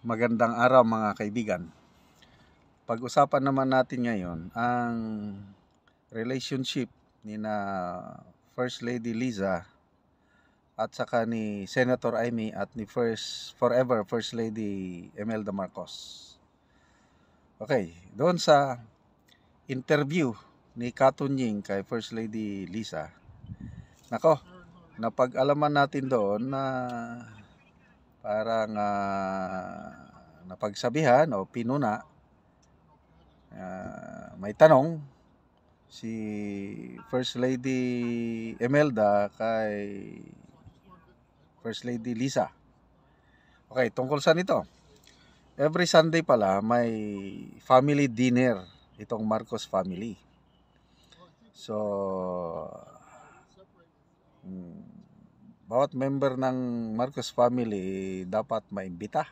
Magandang araw mga kaibigan. Pag-usapan naman natin ngayon ang relationship ni na First Lady Liza at saka ni Senator Amy at ni First Forever First Lady Imelda Marcos. Okay, doon sa interview ni Katunying kay First Lady Liza. nako, napag-alaman natin doon na parang uh, napagsabihan o pinuna uh, may tanong si First Lady Emelda kay First Lady Lisa. Okay, tungkol sa nito. Every Sunday pala may family dinner itong Marcos family. So mm, bawat member ng Marcos family eh, dapat maimbita.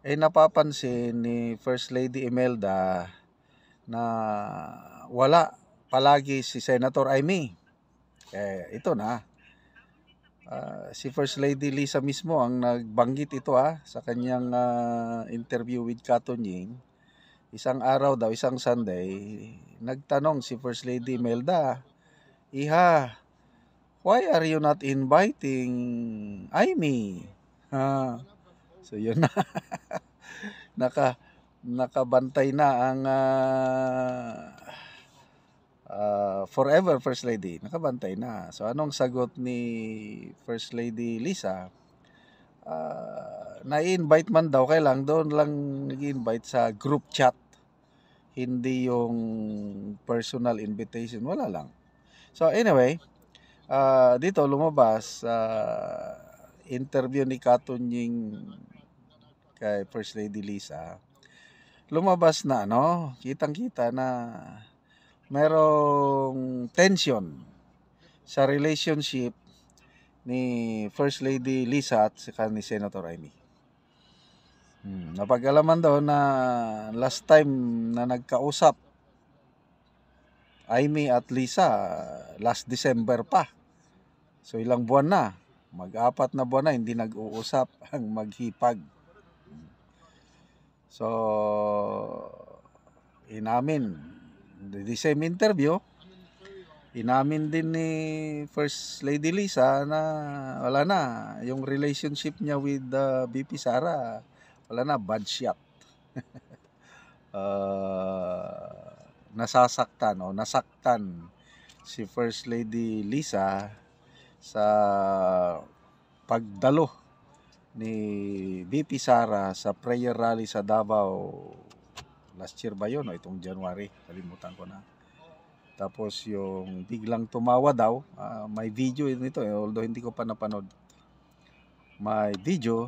Eh napapansin ni First Lady Imelda na wala palagi si Senator Aimee. Eh ito na. Uh, si First Lady Lisa mismo ang nagbanggit ito ha, ah, sa kanyang uh, interview with Katon Ying. Isang araw daw, isang Sunday, nagtanong si First Lady Imelda, Iha, why are you not inviting Amy? Ha. So yun na. Naka nakabantay na ang uh, uh, forever first lady. Nakabantay na. So anong sagot ni first lady Lisa? Uh, na-invite man daw kay lang doon lang nag-invite sa group chat hindi yung personal invitation wala lang so anyway uh, dito lumabas uh, interview ni Katunying kay First Lady Lisa lumabas na no kitang kita na merong tension sa relationship ni First Lady Lisa at saka ni Senator Amy hmm, napag-alaman daw na last time na nagkausap may at Lisa ah, last December pa. So ilang buwan na, mag-apat na buwan na hindi nag-uusap ang maghipag. So inamin the same interview inamin din ni First Lady Lisa na wala na yung relationship niya with uh, ah, BP Sara wala na bad shot uh, nasasaktan o nasaktan si First Lady Lisa sa pagdalo ni VP Sara sa prayer rally sa Davao last year ba yun o itong January kalimutan ko na tapos yung biglang tumawa daw uh, may video nito eh, although hindi ko pa napanood may video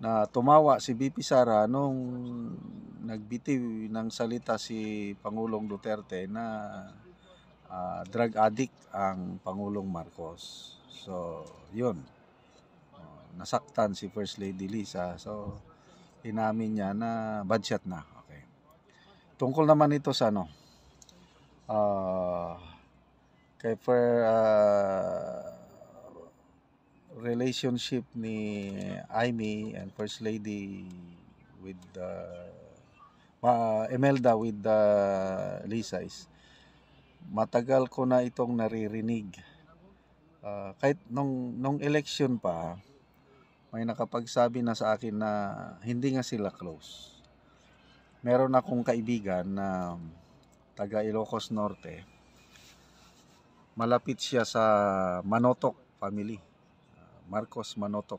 na tumawa si BP Sara nung nagbitiw ng salita si Pangulong Duterte na uh, drug addict ang Pangulong Marcos. So, yun. Uh, nasaktan si First Lady Lisa. So, inamin niya na bad shot na. Okay. Tungkol naman ito sa ano, uh, kay for, uh, ah, relationship ni Amy and First Lady with the uh, Emelda with uh, Lisa is matagal ko na itong naririnig. Uh, kahit nung, nung election pa, may nakapagsabi na sa akin na hindi nga sila close. Meron akong kaibigan na taga Ilocos Norte. Malapit siya sa Manotok family. Marcos Manotok.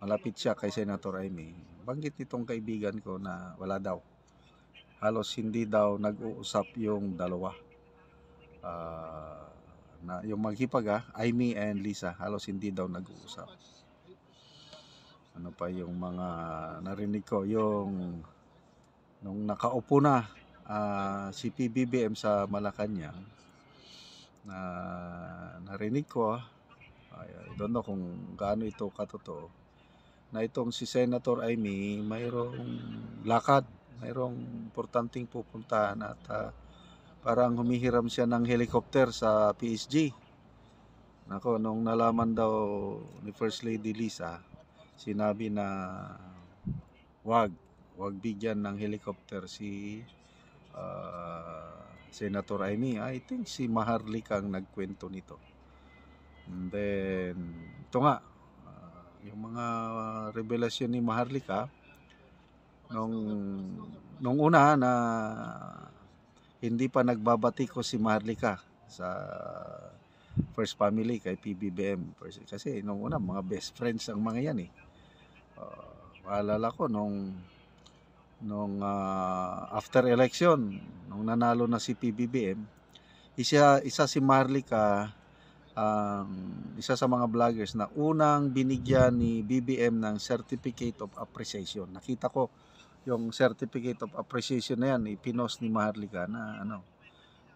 Malapit siya kay Senator Aimee. Banggit nitong kaibigan ko na wala daw. Halos hindi daw nag-uusap yung dalawa. Uh, na yung maghipag ah, Aimee and Lisa, halos hindi daw nag-uusap. Ano pa yung mga narinig ko, yung nung nakaupo na uh, si PBBM sa Malacanang, na uh, narinig ko ah, I don't know kung gaano ito katotoo na itong si Senator Amy mayroong lakad, mayroong importanteng pupuntahan at uh, parang humihiram siya ng helicopter sa PSG. Nako, nung nalaman daw ni First Lady Lisa, sinabi na wag, wag bigyan ng helicopter si uh, Senator Amy. I think si Maharlika ang nagkwento nito. And then, ito nga, uh, yung mga revelasyon ni Maharlika, nung, nung una na hindi pa nagbabati ko si Maharlika sa first family kay PBBM. Kasi nung una, mga best friends ang mga yan eh. Uh, maalala ko nung nung uh, after election nung nanalo na si PBBM isa isa si Marlica um, isa sa mga vloggers na unang binigyan ni BBM ng Certificate of Appreciation. Nakita ko yung Certificate of Appreciation na yan, ipinos ni Maharlika na ano,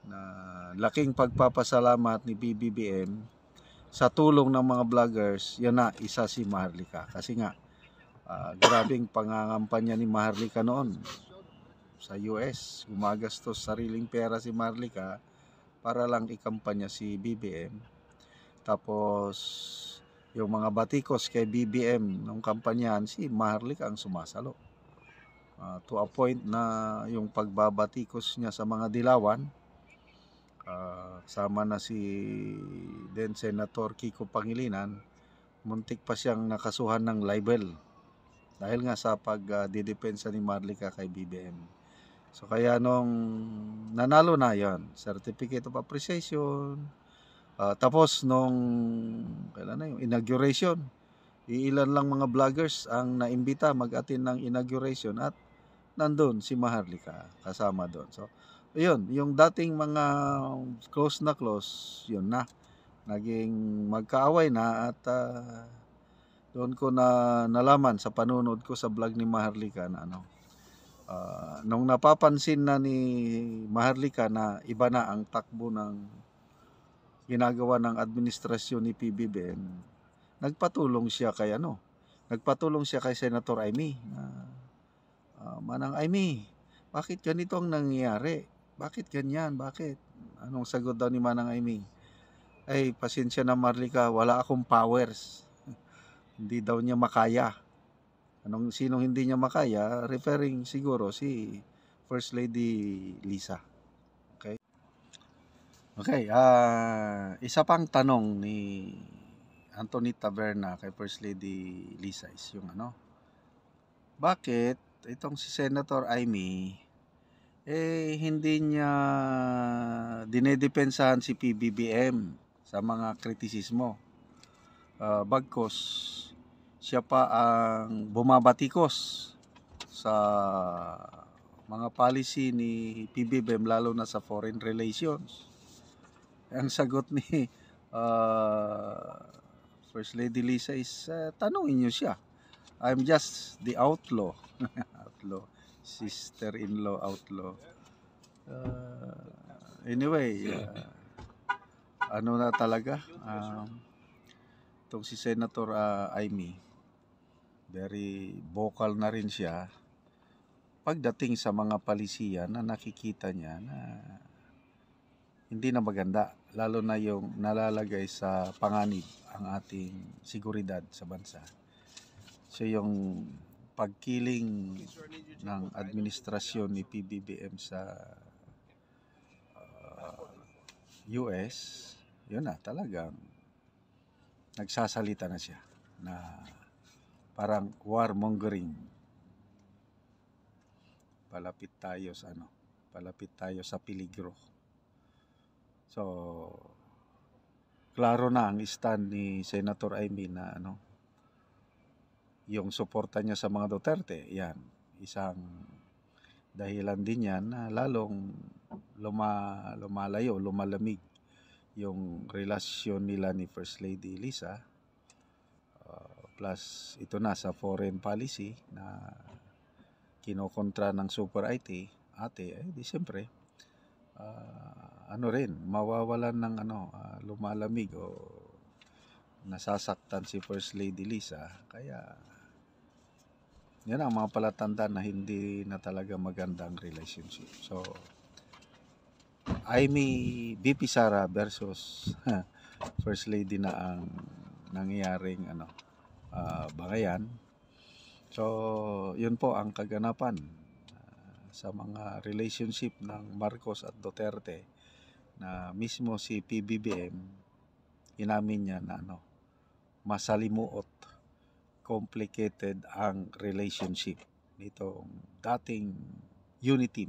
na laking pagpapasalamat ni BBM sa tulong ng mga vloggers, yan na isa si Maharlika. Kasi nga, uh, grabing pangangampanya ni Maharlika noon sa US. Gumagastos sariling pera si Maharlika para lang ikampanya si BBM tapos yung mga batikos kay BBM nung kampanyahan, si Maharlik ang sumasalo. Uh, to a point na yung pagbabatikos niya sa mga dilawan, uh, sama na si then Senator Kiko Pangilinan, muntik pa siyang nakasuhan ng libel dahil nga sa pagdidepensa uh, ni Marlica kay BBM. So kaya nung nanalo na yon certificate of appreciation, Uh, tapos nung kailan na yung inauguration, iilan lang mga vloggers ang naimbita mag-attend ng inauguration at nandun si Maharlika kasama doon. So, yun, yung dating mga close na close, yun na. Naging magkaaway na at uh, doon ko na nalaman sa panunod ko sa vlog ni Maharlika na ano. Uh, nung napapansin na ni Maharlika na iba na ang takbo ng ginagawa ng administrasyon ni PBBM, nagpatulong siya kay ano, nagpatulong siya kay Senator Aimee na uh, ah, Manang Aimee, bakit ganito ang nangyayari? Bakit ganyan? Bakit? Anong sagot daw ni Manang Aimee? Ay, pasensya na Marlika, wala akong powers. hindi daw niya makaya. Anong sinong hindi niya makaya? Referring siguro si First Lady Lisa. Okay, uh, isa pang tanong ni Anthony Taberna kay First Lady Lisa is yung ano, bakit itong si Senator Amy eh hindi niya dinedepensahan si PBBM sa mga kritisismo. Uh, bagkos siya pa ang bumabatikos sa mga policy ni PBBM lalo na sa foreign relations ang sagot ni uh, First Lady Lisa is, uh, tanungin niyo siya. I'm just the outlaw. outlaw. Sister-in-law, outlaw. Uh, anyway, uh, ano na talaga? Um, itong si Senator uh, Aimee, very vocal na rin siya pagdating sa mga palisiya na nakikita niya na hindi na maganda lalo na yung nalalagay sa panganib ang ating seguridad sa bansa. So yung pagkiling ng administrasyon ni PBBM sa uh, US, yun na talagang nagsasalita na siya na parang warmongering. Palapit tayo sa ano, palapit tayo sa peligro. So, klaro na ang stand ni Senator Amy na ano, yung suporta niya sa mga Duterte, yan, isang dahilan din yan na lalong luma, lumalayo, lumalamig yung relasyon nila ni First Lady Lisa uh, plus ito na sa foreign policy na kinokontra ng Super IT ate, eh di siyempre uh, ano rin, mawawalan ng ano, uh, lumalamig o nasasaktan si First Lady Lisa. Kaya yan ang mga palatanda na hindi na talaga maganda ang relationship. So, I Amy BP Sara versus First Lady na ang nangyayaring ano, uh, bangayan. So, yun po ang kaganapan ah, sa mga relationship ng Marcos at Duterte na mismo si PBBM inamin niya na ano masalimuot complicated ang relationship nitong dating unity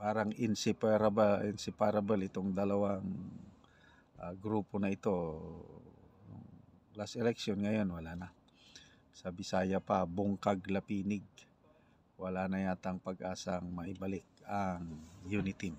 parang inseparable inseparable itong dalawang uh, grupo na ito last election ngayon wala na sa Bisaya pa bongkag lapinig wala na yatang pag-asang maibalik ang Unity